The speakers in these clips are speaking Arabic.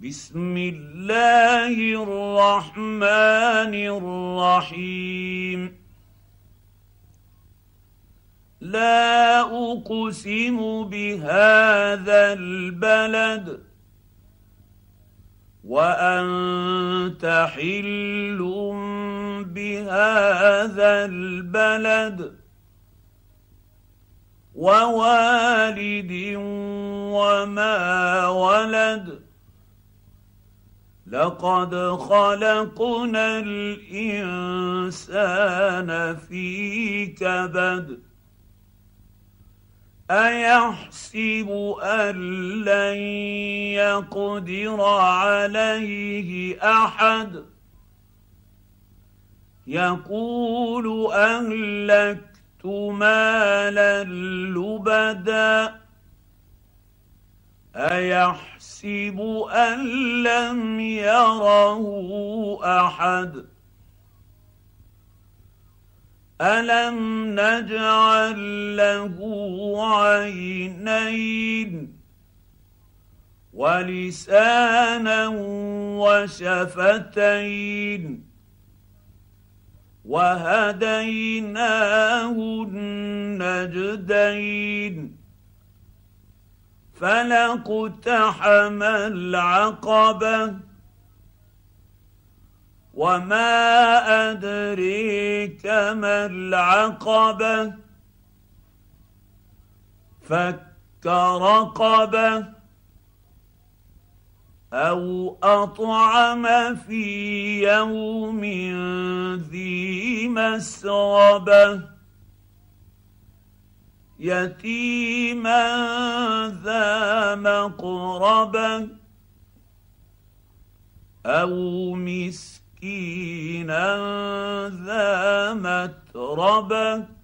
بسم الله الرحمن الرحيم لا اقسم بهذا البلد وانت حل بهذا البلد ووالد وما ولد لقد خلقنا الانسان في كبد ايحسب ان لن يقدر عليه احد يقول اهلكت مالا لبدا ايحسب ان لم يره احد الم نجعل له عينين ولسانا وشفتين وهديناه النجدين فلا اقتحم العقبه وما ادريك ما العقبه فك رقبه او اطعم في يوم ذي مسغبه يتيما ذا مقربه او مسكينا ذا متربه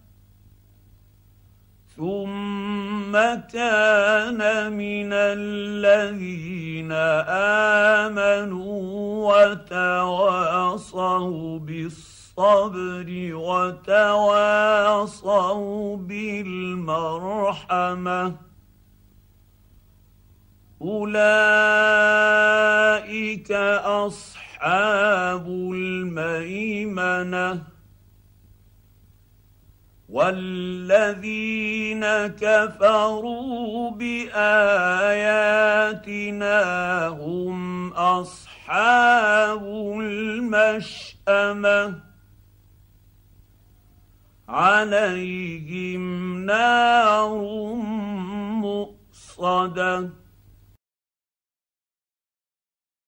ثم كان من الذين امنوا وتواصوا بالصبر الصبر وتواصوا بالمرحمه اولئك اصحاب الميمنه والذين كفروا باياتنا هم اصحاب المشامه عليهم نار مؤصده